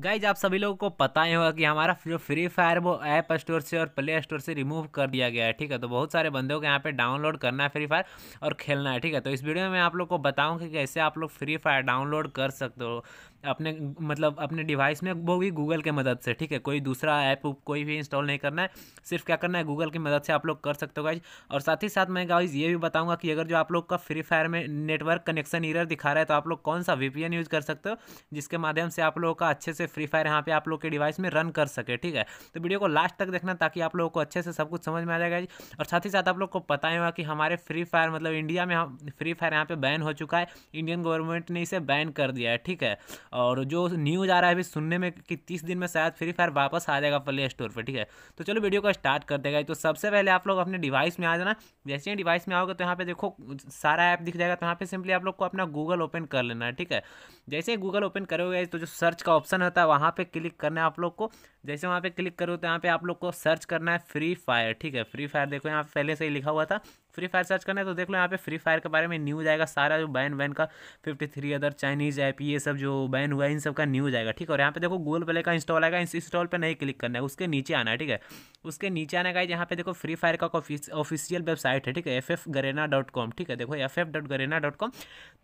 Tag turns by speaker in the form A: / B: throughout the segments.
A: guys आप सभी लोगों को पता ही होगा कि हमारा जो फ्री फायर वो ऐप स्टोर से और प्ले स्टोर से रिमूव कर दिया गया है ठीक है तो बहुत सारे बंदों को यहाँ पे डाउनलोड करना है फ्री फायर और खेलना है ठीक है तो इस वीडियो में मैं आप लोग को बताऊँ कि कैसे आप लोग फ्री फायर डाउनलोड कर सकते हो अपने मतलब अपने डिवाइस में वो भी गूगल के मदद से ठीक है कोई दूसरा ऐप कोई भी इंस्टॉल नहीं करना है सिर्फ क्या करना है गूगल की मदद से आप लोग कर सकते हो गाइज और साथ ही साथ मैं गाइज ये भी बताऊंगा कि अगर जो आप लोग का फ्री फायर में नेटवर्क कनेक्शन ईरर दिखा रहा है तो आप लोग कौन सा वी यूज़ कर सकते हो जिसके माध्यम से आप लोगों का अच्छे से फ्री फायर यहाँ पे आप लोग के डिवाइस में रन कर सके ठीक है तो वीडियो को लास्ट तक देखना ताकि आप लोगों को अच्छे से सब कुछ समझ में आ जाएगा जी और साथ ही साथ आप लोग को पता ही होगा कि हमारे फ्री फायर मतलब इंडिया में फ्री फायर यहाँ पे बैन हो चुका है इंडियन गवर्नमेंट ने इसे बैन कर दिया है ठीक है और जो न्यूज़ आ रहा है अभी सुनने में कि तीस दिन में शायद फ्री फायर वापस आ जाएगा प्ले स्टोर पर ठीक है तो चलो वीडियो को स्टार्ट कर देगा तो सबसे पहले आप लोग अपने डिवाइस में आ जाना जैसे ही डिवाइस में आओगे तो यहाँ पर देखो सारा ऐप दिख जाएगा तो यहाँ पर सिंपली आप लोग को अपना गूगल ओपन कर लेना है ठीक है जैसे ही गूगल ओपन करोगे तो जो सर्च का ऑप्शन होता है वहाँ पर क्लिक करना है आप लोग को जैसे वहाँ पर क्लिक करो तो यहाँ पर आप लोग को सर्च करना है फ्री फायर ठीक है फ्री फायर देखो यहाँ पहले से ही लिखा हुआ था फ्री फायर सर्च करना है तो देख लो यहाँ पे फ्री फायर के बारे में न्यूज़ आएगा सारा जो बैन वैन का fifty three other Chinese app ये सब जो बैन हुआ है इन सब का न्यूज़ आएगा ठीक है और यहाँ पे देखो गूगल प्ले का इंस्टॉल आएगा इस इंस्टॉल पर नहीं क्लिक करना है उसके नीचे आना है ठीक है उसके नीचे आने का यहाँ पे देखो फ्री फायर का ऑफिशियल वेबसाइट है ठीक है F F Garena dot com ठीक है देखो F F dot Garena dot com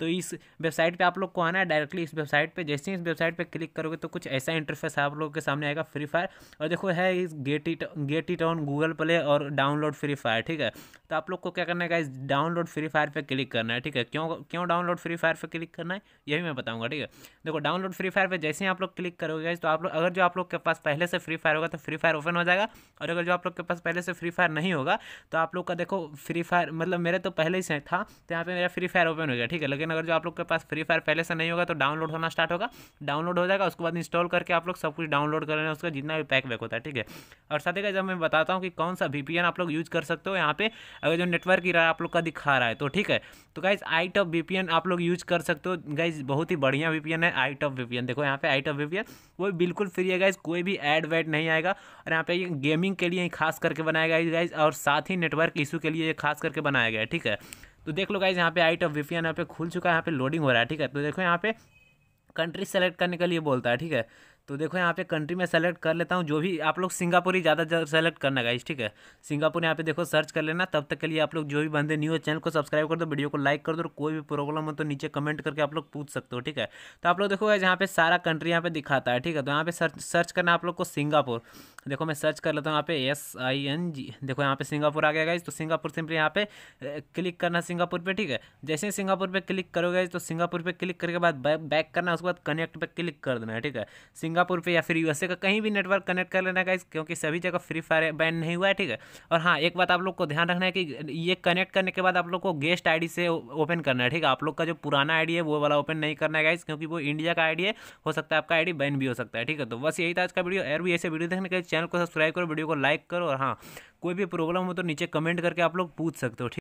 A: तो इस वेबसाइट पर आप लोग को आना है डायरेक्टली इस वेबसाइट पर जैसे ही इस वेबसाइट पर क्लिक करोगे तो कुछ ऐसा इंटरफेस आप लोग के सामने आएगा फ्री फायर और देखो है इस get it get it on Google Play और डाउनलोड फ्री फायर ठीक है तो आप लोग को क्या करना है गाइज डाउनलोड फ्री फायर पे क्लिक करना है ठीक है क्यों क्यों डाउनलोड फ्री फायर पे क्लिक करना है यही मैं बताऊंगा ठीक है देखो डाउनलोड फ्री फायर पे जैसे ही आप लोग क्लिक करोगे गाइज तो आप लोग अगर जो आप लोग के पास पहले से फ्री फायर होगा तो फ्री फायर ओपन हो जाएगा और अगर जो आप लोग के पास पहले से फ्री फायर नहीं होगा तो आप लोग का देखो फ्री फायर मतलब मेरे तो पहले से था तो यहाँ पर मेरा फ्री फायर ओपन हो गया ठीक है लेकिन अगर जो आप लोग के पास फ्री फायर पहले से नहीं होगा तो डाउनलोड होना स्टार्ट होगा डाउनलोड हो जाएगा उसके बाद इंस्टॉल करके आप लोग सब कुछ डाउनलोड कर लेना उसका जितना भी पैक वैक होता है ठीक है और साथ ही जब मैं बताता हूँ कि कौन सा वीपीएन आप लोग यूज़ कर सकते हो यहाँ पे अगर जो नेटवर्क ही रहा आप लोग का दिखा रहा है तो ठीक है तो गाइज आई टॉप वी आप लोग यूज कर सकते हो गाइज बहुत ही बढ़िया वी है आई टॉप वी देखो यहाँ पे आई टॉप वी वो बिल्कुल फ्री है गाइज कोई भी एड वैड नहीं आएगा और यहाँ पे गेमिंग के लिए खास करके बनाया गया गाइज और साथ ही नेटवर्क इशू के लिए खास करके बनाया गया है ठीक है तो देख लो गाइज यहाँ पे आई टॉप वी यहाँ पे खुल चुका है यहाँ पे लोडिंग हो रहा है ठीक है तो देखो यहाँ पे कंट्री सेलेक्ट करने के लिए बोलता है ठीक है तो देखो यहाँ पे कंट्री में सेलेक्ट कर लेता हूँ जो भी आप लोग सिंगापुर ही ज़्यादा सेलेक्ट करना गाइस ठीक है सिंगापुर यहाँ पे देखो सर्च कर लेना तब तक के लिए आप लोग जो भी बंदे न्यू है चैनल को सब्सक्राइब कर दो वीडियो को लाइक कर दो और कोई भी प्रॉब्लम हो तो नीचे कमेंट करके आप लोग पूछ सकते हो ठीक है तो आप लोग देखो यहाँ पे सारा कंट्री यहाँ पे दिखाता है ठीक है तो यहाँ पे सर्च सर्च करना आप लोग को सिंगापुर देखो मैं सर्च कर लेता हूँ यहाँ पे एस आई एन जी देखो यहाँ पे सिंगापुर आ गया गाइज तो सिंगापुर सिंपली यहाँ पे क्लिक करना सिंगापुर पर ठीक है जैसे ही सिंगापुर पर क्लिक करोगे तो सिंगापुर पर क्लिक करके बाद बैक करना उसके बाद कनेक्ट पे क्लिक कर देना है ठीक है सिंगा सिंगापुर पे या फिर यूएसए का कहीं भी नेटवर्क कनेक्ट कर लेना गाइस क्योंकि सभी जगह फ्री फायर बैन नहीं हुआ है ठीक है और हाँ एक बात आप लोग को ध्यान रखना है कि ये कनेक्ट करने के बाद आप लोग को गेस्ट आईडी से ओपन करना है ठीक है आप लोग का जो पुराना आईडी है वो वाला ओपन नहीं करना है गाइस क्योंकि वो इंडिया का आईडी है हो सकता है आपका आईडी बैन भी हो सकता है ठीक है तो बस यही था आज का वीडियो और भी ऐसे वीडियो देखने के चैनल को सब्सक्राइब करो वीडियो को लाइक करो और हाँ कोई भी प्रॉब्लम हो तो नीचे कमेंट करके आप लोग पूछ सकते हो ठीक